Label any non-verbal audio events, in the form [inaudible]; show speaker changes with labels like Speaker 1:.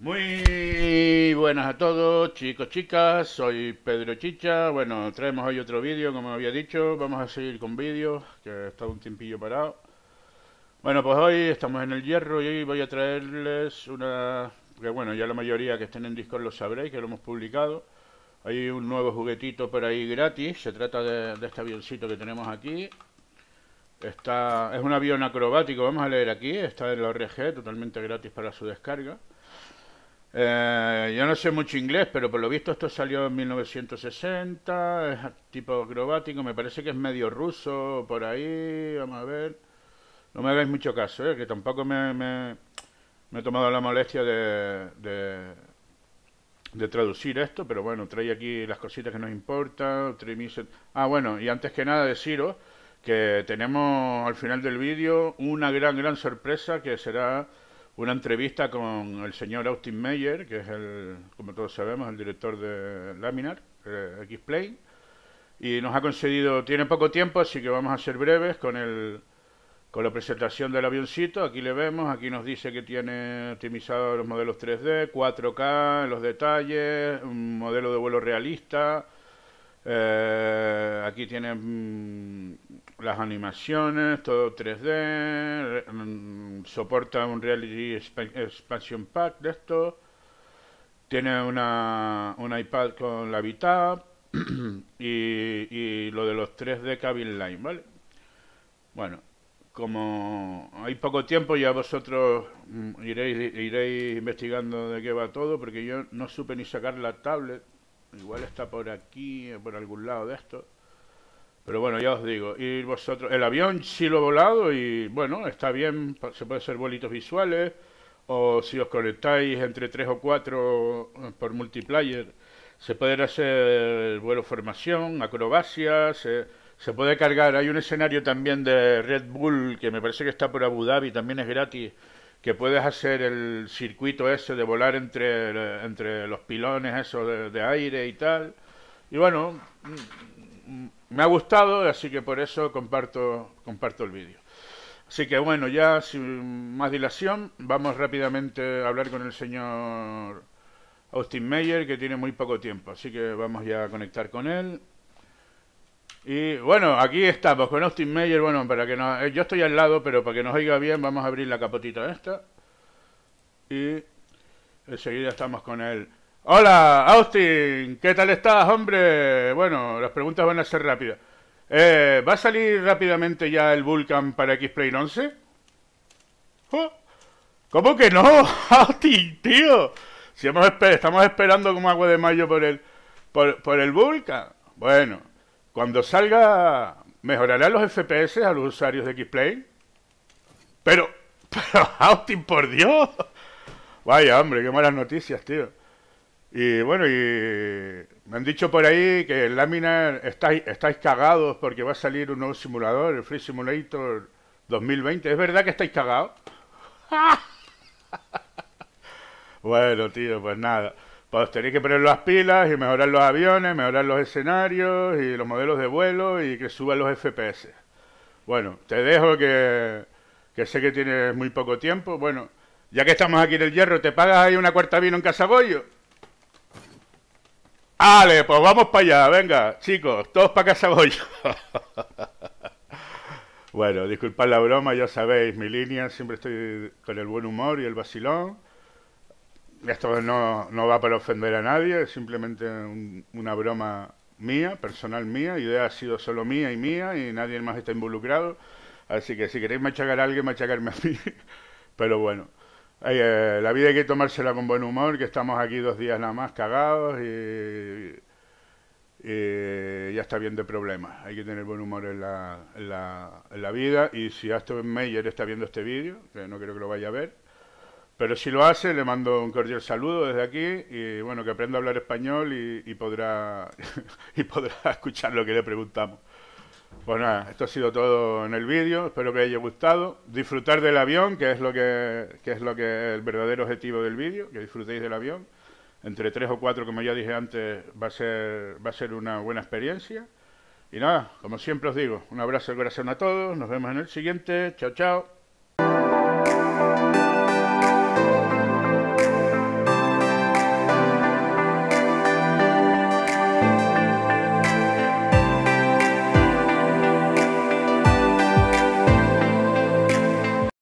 Speaker 1: Muy buenas a todos, chicos, chicas. Soy Pedro Chicha. Bueno, traemos hoy otro vídeo, como había dicho. Vamos a seguir con vídeos, que he estado un tiempillo parado. Bueno, pues hoy estamos en el hierro y hoy voy a traerles una... Que bueno, ya la mayoría que estén en Discord lo sabréis, que lo hemos publicado. Hay un nuevo juguetito por ahí gratis. Se trata de, este avioncito que tenemos aquí. Está, es un avión acrobático, vamos a leer aquí. Está en la ORG, totalmente gratis para su descarga. Eh, yo no sé mucho inglés, pero por lo visto esto salió en 1960, es tipo acrobático, me parece que es medio ruso, por ahí, vamos a ver. No me hagáis mucho caso, eh, que tampoco me, he tomado la molestia de, de, de, traducir esto, pero bueno, trae aquí las cositas que nos importan. Ah, bueno, y antes que nada deciros que tenemos al final del vídeo una gran, gran sorpresa que será una entrevista con el señor Austin Meyer, que es el, como todos sabemos, el director de Laminar, eh, X-Play, y nos ha concedido, tiene poco tiempo, así que vamos a ser breves con el con la presentación del avioncito, aquí le vemos, aquí nos dice que tiene optimizados los modelos 3D, 4K, los detalles, un modelo de vuelo realista, eh, aquí tiene mm, las animaciones, todo 3D, mm, soporta un Reality Expansion Pack de esto, tiene una, un iPad con la vitap [clears throat] y, y, lo de los 3D Cabin Line, ¿vale? Bueno, como hay poco tiempo ya vosotros mm, iréis, iréis investigando de qué va todo, porque yo no supe ni sacar la tablet, igual está por aquí, por algún lado de esto. Pero bueno, ya os digo, y vosotros, el avión sí lo he volado y bueno, está bien, se puede hacer vuelitos visuales o si os conectáis entre tres o cuatro eh, por multiplayer, se puede hacer vuelo formación, acrobacias, eh, se, puede cargar, hay un escenario también de Red Bull que me parece que está por Abu Dhabi, también es gratis, que puedes hacer el circuito ese de volar entre, eh, entre los pilones esos de aire y tal. Y bueno, mm, me ha gustado, así que por eso comparto, comparto el vídeo. Así que bueno, ya sin más dilación, vamos rápidamente a hablar con el señor Austin Meyer, que tiene muy poco tiempo, así que vamos ya a conectar con él. Y bueno, aquí estamos con Austin Meyer. Bueno, para que eh, yo estoy al lado, pero para que nos oiga bien, vamos a abrir la capotita esta. Y enseguida estamos con él. Hola, Austin, ¿qué tal estás, hombre? Bueno, las preguntas van a ser rápidas. Eh, ¿Va a salir rápidamente ya el Vulcan para X-Play 11? ¿Cómo que no? [laughs] ¡Austin, tío! Si hemos estamos esperando como agua de mayo por el, por, el Vulcan. Bueno, cuando salga, ¿mejorará los FPS a los usuarios de X-Play? Pero, [laughs] pero, Austin, por Dios. Vaya, hombre, qué malas noticias, tío. Y bueno, y me han dicho por ahí que en Lámina estáis, estáis cagados porque va a salir un nuevo simulador, el Free Simulator 2020. ¿Es verdad que estáis cagados? [laughs] bueno, tío, pues nada. Pues tenéis que poner las pilas y mejorar los aviones, mejorar los escenarios y los modelos de vuelo y que suban los FPS. Bueno, te dejo que, que sé que tienes muy poco tiempo. Bueno, ya que estamos aquí en el hierro, ¿te pagas ahí una cuarta vino en Casagollo? Ale, pues vamos para allá, venga, chicos, todos para casa voy [laughs] bueno, disculpad la broma, ya sabéis, mi línea, siempre estoy con el buen humor y el vacilón. Esto no, va para ofender a nadie, es simplemente una broma mía, personal mía, idea ha sido solo mía y mía y nadie más está involucrado. Así que si queréis machacar a alguien, machacarme a mí. [laughs] Pero bueno, eh, la vida hay que tomársela con buen humor, que estamos aquí dos días nada más cagados y, ya está bien de problemas. Hay que tener buen humor en la, en la, vida y si Aston Mayer está viendo este vídeo, que no creo que lo vaya a ver, pero si lo hace, le mando un cordial saludo desde aquí y bueno, que aprenda a hablar español y podrá, [laughs] y podrá escuchar lo que le preguntamos. Pues nada, esto ha sido todo en el vídeo, espero que os haya gustado. Disfrutar del avión, que es lo que, es lo que el verdadero objetivo del vídeo, que disfrutéis del avión. Entre tres o cuatro, como ya dije antes, va a ser, va a ser una buena experiencia. Y nada, como siempre os digo, un abrazo al corazón a todos, nos vemos en el siguiente, chao chao.